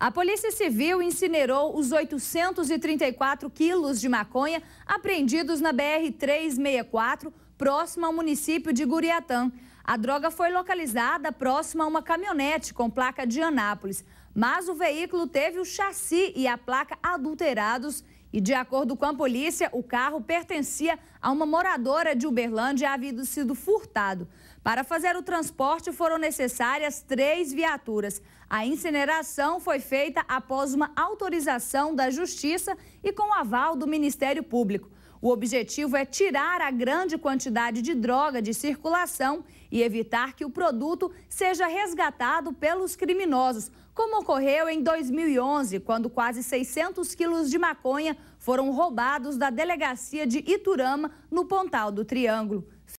A Polícia Civil incinerou os 834 quilos de maconha apreendidos na BR-364, próxima ao município de Guriatã. A droga foi localizada próxima a uma caminhonete com placa de Anápolis, mas o veículo teve o chassi e a placa adulterados e de acordo com a polícia, o carro pertencia a uma moradora de Uberlândia e havia sido furtado. Para fazer o transporte foram necessárias três viaturas. A incineração foi feita após uma autorização da Justiça e com aval do Ministério Público. O objetivo é tirar a grande quantidade de droga de circulação e evitar que o produto seja resgatado pelos criminosos, como ocorreu em 2011, quando quase 600 quilos de maconha foram roubados da delegacia de Iturama, no Pontal do Triângulo.